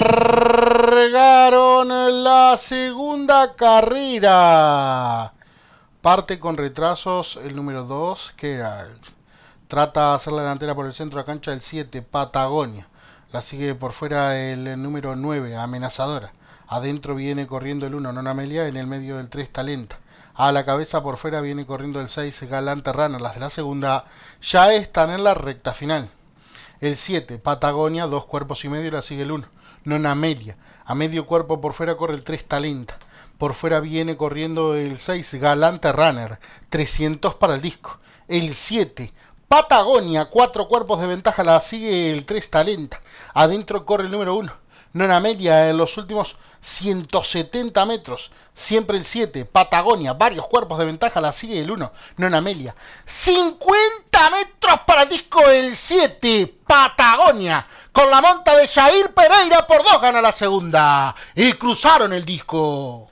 Largaron la segunda carrera. Parte con retrasos el número 2, que ah, trata de hacer la delantera por el centro de cancha El 7, Patagonia. La sigue por fuera el número 9, amenazadora. Adentro viene corriendo el 1, Nonamelia. En el medio del 3, Talenta. A la cabeza por fuera viene corriendo el 6, Galán Rana. Las de la segunda ya están en la recta final. El 7, Patagonia, dos cuerpos y medio. La sigue el 1. Nonamelia, Amelia. A medio cuerpo por fuera corre el 3 talenta. Por fuera viene corriendo el 6 Galante Runner, 300 para el disco. El 7 Patagonia, 4 cuerpos de ventaja, la sigue el 3 talenta. Adentro corre el número 1. Nonamelia Amelia en los últimos 170 metros. Siempre el 7. Patagonia. Varios cuerpos de ventaja. La sigue el 1. Nonamelia, Amelia. 50 metros para el disco El 7, Patagonia, con la monta de Jair Pereira por dos gana la segunda. Y cruzaron el disco.